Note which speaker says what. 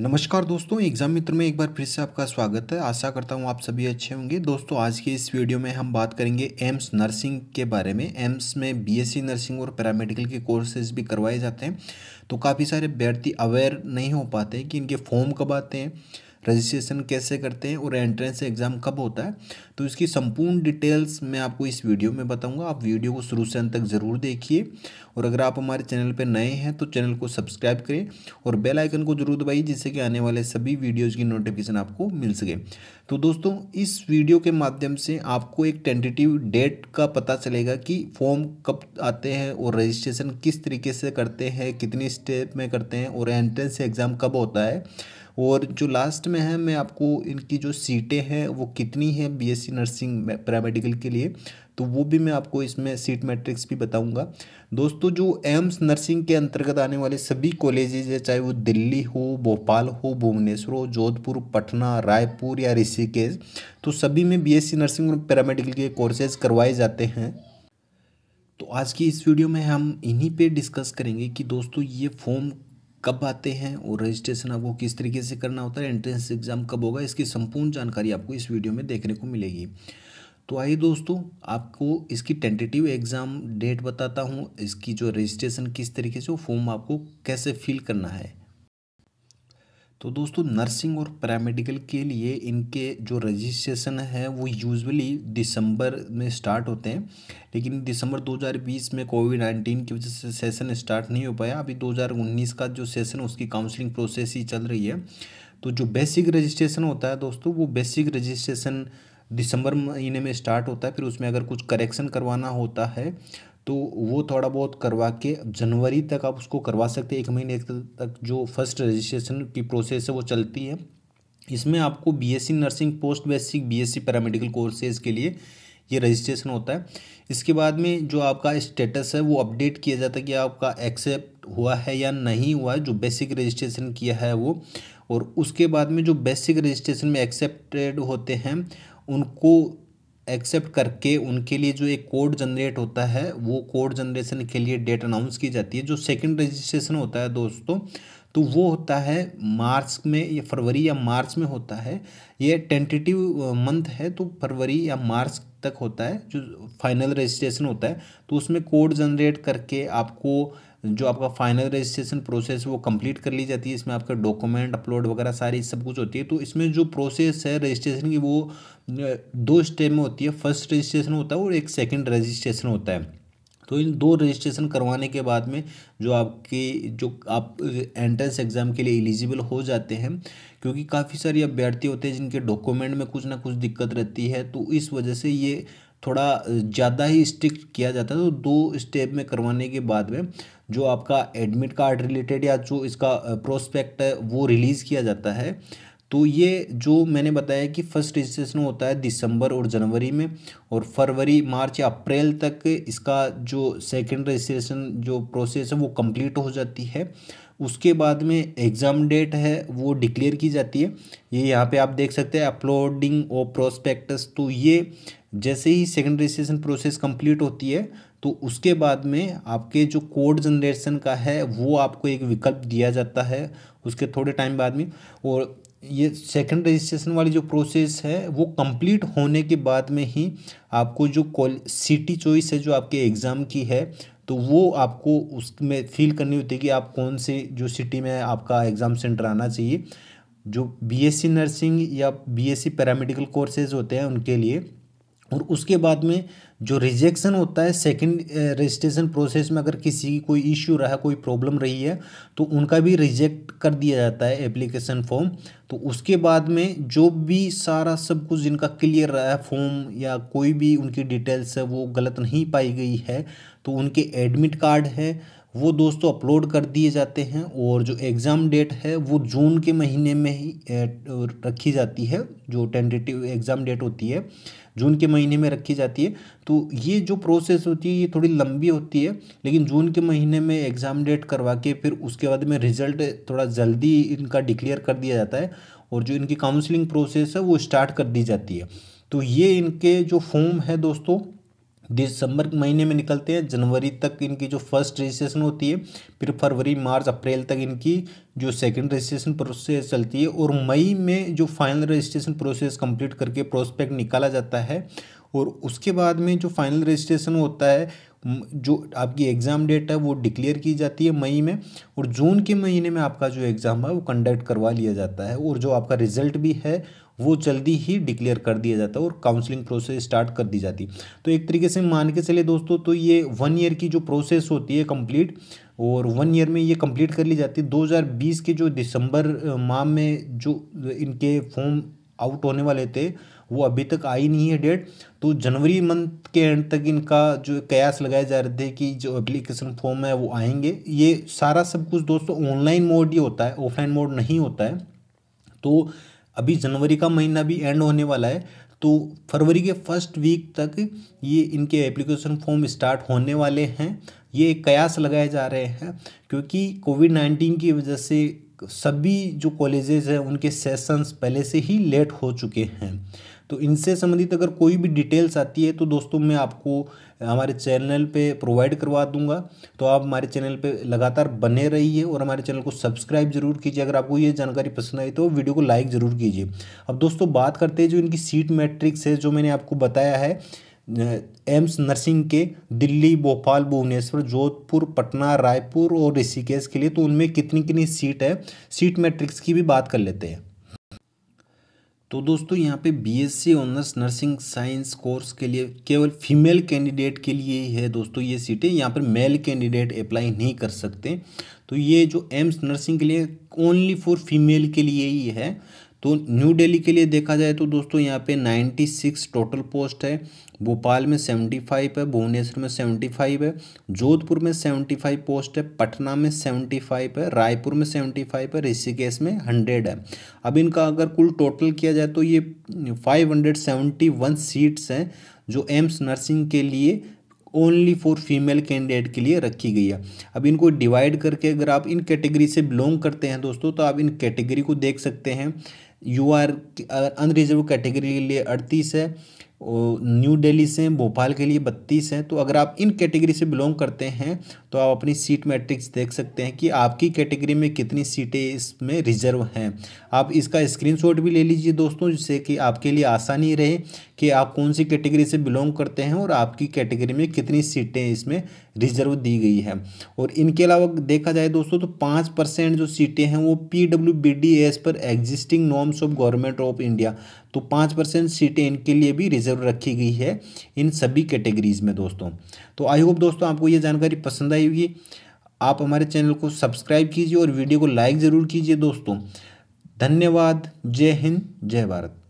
Speaker 1: नमस्कार दोस्तों एग्जाम मित्र में एक बार फिर से आपका स्वागत है आशा करता हूँ आप सभी अच्छे होंगे दोस्तों आज के इस वीडियो में हम बात करेंगे एम्स नर्सिंग के बारे में एम्स में बीएससी नर्सिंग और पैरामेडिकल के कोर्सेज भी करवाए जाते हैं तो काफ़ी सारे अभ्यर्थी अवेयर नहीं हो पाते कि इनके फॉर्म कब आते हैं रजिस्ट्रेशन कैसे करते हैं और एंट्रेंस एग्ज़ाम कब होता है तो इसकी संपूर्ण डिटेल्स मैं आपको इस वीडियो में बताऊंगा आप वीडियो को शुरू से अंत तक ज़रूर देखिए और अगर आप हमारे चैनल पर नए हैं तो चैनल को सब्सक्राइब करें और बेल आइकन को जरूर दबाइए जिससे कि आने वाले सभी वीडियोज़ की नोटिफिकेशन आपको मिल सके तो दोस्तों इस वीडियो के माध्यम से आपको एक टेंटेटिव डेट का पता चलेगा कि फॉर्म कब आते हैं और रजिस्ट्रेशन किस तरीके से करते हैं कितनी स्टेप में करते हैं और एंट्रेंस एग्ज़ाम कब होता है और जो लास्ट में है मैं आपको इनकी जो सीटें हैं वो कितनी है बीएससी नर्सिंग पैरामेडिकल के लिए तो वो भी मैं आपको इसमें सीट मैट्रिक्स भी बताऊंगा दोस्तों जो एम्स नर्सिंग के अंतर्गत आने वाले सभी कॉलेजेज है चाहे वो दिल्ली हो भोपाल हो भुवनेश्वर हो जोधपुर पटना रायपुर या ऋषिकेश तो सभी में बी नर्सिंग और पैरामेडिकल के कोर्सेज करवाए जाते हैं तो आज की इस वीडियो में हम इन्हीं पे डिस्कस करेंगे कि दोस्तों ये फॉर्म कब आते हैं और रजिस्ट्रेशन आपको किस तरीके से करना होता है एंट्रेंस एग्ज़ाम कब होगा इसकी संपूर्ण जानकारी आपको इस वीडियो में देखने को मिलेगी तो आइए दोस्तों आपको इसकी टेंटेटिव एग्ज़ाम डेट बताता हूँ इसकी जो रजिस्ट्रेशन किस तरीके से वो फॉर्म आपको कैसे फिल करना है तो दोस्तों नर्सिंग और पैरामेडिकल के लिए इनके जो रजिस्ट्रेशन है वो यूजुअली दिसंबर में स्टार्ट होते हैं लेकिन दिसंबर 2020 में कोविड नाइन्टीन की वजह से सेशन स्टार्ट नहीं हो पाया अभी 2019 का जो सेशन उसकी काउंसलिंग प्रोसेस ही चल रही है तो जो बेसिक रजिस्ट्रेशन होता है दोस्तों वो बेसिक रजिस्ट्रेशन दिसंबर महीने में स्टार्ट होता है फिर उसमें अगर कुछ करेक्शन करवाना होता है तो वो थोड़ा बहुत करवा के जनवरी तक आप उसको करवा सकते हैं एक महीने तक जो फर्स्ट रजिस्ट्रेशन की प्रोसेस है वो चलती है इसमें आपको BSc nursing post basic BSc paramedical courses के लिए ये रजिस्ट्रेशन होता है इसके बाद में जो आपका स्टेटस है वो अपडेट किया जाता है कि आपका एक्सेप्ट हुआ है या नहीं हुआ है जो बेसिक रजिस्ट्रेशन किया है वो और उसके बाद में जो बेसिक रजिस्ट्रेशन में एक्सेप्टेड होते हैं उनको एक्सेप्ट करके उनके लिए जो एक कोड जनरेट होता है वो कोड जनरेशन के लिए डेट अनाउंस की जाती है जो सेकंड रजिस्ट्रेशन होता है दोस्तों तो वो होता है मार्च में या फरवरी या मार्च में होता है ये टेंटेटिव मंथ है तो फरवरी या मार्च तक होता है जो फाइनल रजिस्ट्रेशन होता है तो उसमें कोड जनरेट करके आपको जो आपका फाइनल रजिस्ट्रेशन प्रोसेस वो कंप्लीट कर ली जाती है इसमें आपका डॉक्यूमेंट अपलोड वगैरह सारी सब कुछ होती है तो इसमें जो प्रोसेस है रजिस्ट्रेशन की वो दो स्टेप में होती है फर्स्ट रजिस्ट्रेशन होता है और एक सेकेंड रजिस्ट्रेशन होता है तो इन दो रजिस्ट्रेशन करवाने के बाद में जो आपकी जो आप एंट्रेंस एग्ज़ाम के लिए एलिजिबल हो जाते हैं क्योंकि काफ़ी सारे अभ्यर्थी होते हैं जिनके डॉक्यूमेंट में कुछ ना कुछ दिक्कत रहती है तो इस वजह से ये थोड़ा ज़्यादा ही स्ट्रिक्ट किया जाता है तो दो स्टेप में करवाने के बाद में जो आपका एडमिट कार्ड रिलेटेड या जो इसका प्रोस्पेक्ट है वो रिलीज़ किया जाता है तो ये जो मैंने बताया कि फर्स्ट रजिस्ट्रेशन होता है दिसंबर और जनवरी में और फरवरी मार्च या अप्रैल तक इसका जो सेकंड रजिस्ट्रेशन जो प्रोसेस है वो कंप्लीट हो जाती है उसके बाद में एग्ज़ाम डेट है वो डिक्लेयर की जाती है ये यहाँ पे आप देख सकते हैं अपलोडिंग ऑफ प्रोस्पेक्टस तो ये जैसे ही सेकेंड रजिस्ट्रेशन प्रोसेस कंप्लीट होती है तो उसके बाद में आपके जो कोड जनरेशन का है वो आपको एक विकल्प दिया जाता है उसके थोड़े टाइम बाद में और ये सेकंड रजिस्ट्रेशन वाली जो प्रोसेस है वो कंप्लीट होने के बाद में ही आपको जो कॉल सिटी चॉइस है जो आपके एग्ज़ाम की है तो वो आपको उसमें फील करनी होती है कि आप कौन से जो सिटी में आपका एग्ज़ाम सेंटर आना चाहिए जो बीएससी नर्सिंग या बीएससी पैरामेडिकल कोर्सेज होते हैं उनके लिए और उसके बाद में जो रिजेक्शन होता है सेकंड रजिस्ट्रेशन प्रोसेस में अगर किसी की कोई इश्यू रहा कोई प्रॉब्लम रही है तो उनका भी रिजेक्ट कर दिया जाता है एप्लीकेशन फॉर्म तो उसके बाद में जो भी सारा सब कुछ जिनका क्लियर रहा है फॉर्म या कोई भी उनकी डिटेल्स है वो गलत नहीं पाई गई है तो उनके एडमिट कार्ड है वो दोस्तों अपलोड कर दिए जाते हैं और जो एग्ज़ाम डेट है वो जून के महीने में ही रखी जाती है जो टेंटेटिव एग्ज़ाम डेट होती है जून के महीने में रखी जाती है तो ये जो प्रोसेस होती है ये थोड़ी लंबी होती है लेकिन जून के महीने में एग्ज़ाम डेट करवा के फिर उसके बाद में रिज़ल्ट थोड़ा जल्दी इनका डिक्लेयर कर दिया जाता है और जो इनकी काउंसिलिंग प्रोसेस है वो स्टार्ट कर दी जाती है तो ये इनके जो फॉर्म है दोस्तों दिसंबर महीने में निकलते हैं जनवरी तक इनकी जो फर्स्ट रजिस्ट्रेशन होती है फिर फरवरी मार्च अप्रैल तक इनकी जो सेकंड रजिस्ट्रेशन प्रोसेस चलती है और मई में जो फाइनल रजिस्ट्रेशन प्रोसेस कंप्लीट करके प्रोस्पेक्ट निकाला जाता है और उसके बाद में जो फाइनल रजिस्ट्रेशन होता है जो आपकी एग्ज़ाम डेट है वो डिक्लेयर की जाती है मई में और जून के महीने में आपका जो एग्ज़ाम है वो कंडक्ट करवा लिया जाता है और जो आपका रिजल्ट भी है वो जल्दी ही डिक्लेयर कर दिया जाता है और काउंसलिंग प्रोसेस स्टार्ट कर दी जाती तो एक तरीके से मान के चले दोस्तों तो ये वन ईयर की जो प्रोसेस होती है कंप्लीट और वन ईयर में ये कंप्लीट कर ली जाती है 2020 के जो दिसंबर माह में जो इनके फॉर्म आउट होने वाले थे वो अभी तक आई नहीं है डेट तो जनवरी मंथ के एंड तक इनका जो कयास लगाए जा रहे थे कि जो एप्लीकेशन फॉर्म है वो आएंगे ये सारा सब कुछ दोस्तों ऑनलाइन मोड ही होता है ऑफलाइन मोड नहीं होता है तो अभी जनवरी का महीना भी एंड होने वाला है तो फरवरी के फर्स्ट वीक तक ये इनके एप्लीकेशन फॉर्म स्टार्ट होने वाले हैं ये कयास लगाए जा रहे हैं क्योंकि कोविड नाइन्टीन की वजह से सभी जो कॉलेजेस हैं उनके सेशंस पहले से ही लेट हो चुके हैं तो इनसे संबंधित अगर कोई भी डिटेल्स आती है तो दोस्तों मैं आपको हमारे चैनल पे प्रोवाइड करवा दूंगा तो आप हमारे चैनल पे लगातार बने रहिए और हमारे चैनल को सब्सक्राइब जरूर कीजिए अगर आपको ये जानकारी पसंद आई तो वीडियो को लाइक ज़रूर कीजिए अब दोस्तों बात करते हैं जो इनकी सीट मैट्रिक्स है जो मैंने आपको बताया है एम्स नर्सिंग के दिल्ली भोपाल भुवनेश्वर जोधपुर पटना रायपुर और ऋषिकेश के लिए तो उनमें कितनी कितनी सीट है सीट मैट्रिक्स की भी बात कर लेते हैं तो दोस्तों यहाँ पे BSc honours nursing science course के लिए केवल फीमेल कैंडिडेट के लिए ही है दोस्तों ये सीटें यहाँ पर मेल कैंडिडेट अप्लाई नहीं कर सकते तो ये जो एम्स नर्सिंग के लिए ओनली फॉर फीमेल के लिए ही है तो न्यू दिल्ली के लिए देखा जाए तो दोस्तों यहाँ पे 96 टोटल पोस्ट है भोपाल में 75 है भुवनेश्वर में 75 है जोधपुर में 75 पोस्ट है पटना में 75 है रायपुर में 75 है ऋषिकेश में 100 है अब इनका अगर कुल टोटल किया जाए तो ये 571 सीट्स हैं जो एम्स नर्सिंग के लिए ओनली फॉर फीमेल कैंडिडेट के लिए रखी गई है अब इनको डिवाइड करके अगर आप इन कैटेगरी से बिलोंग करते हैं दोस्तों तो आप इन कैटेगरी को देख सकते हैं यू आर अनरिजर्व कैटेगरी के लिए अड़तीस है न्यू दिल्ली से भोपाल के लिए बत्तीस हैं तो अगर आप इन कैटेगरी से बिलोंग करते हैं तो आप अपनी सीट मैट्रिक्स देख सकते हैं कि आपकी कैटेगरी में कितनी सीटें इसमें रिजर्व हैं आप इसका स्क्रीनशॉट भी ले लीजिए दोस्तों जिससे कि आपके लिए आसानी रहे कि आप कौन सी कैटेगरी से बिलोंग करते हैं और आपकी कैटेगरी में कितनी सीटें इसमें रिजर्व दी गई है और इनके अलावा देखा जाए दोस्तों तो पाँच परसेंट जो सीटें हैं वो P W B D S पर existing norms of government of India तो पाँच परसेंट सीटें इनके लिए भी रिजर्व रखी गई है इन सभी कैटेगरीज में दोस्तों तो आई होप दोस्तों आपको ये जानकारी पसंद आई होगी आप हमारे चैनल को सब्सक्राइब कीजिए और वीडियो को लाइक ज़रूर कीजिए दोस्तों धन्यवाद जय हिंद जय भारत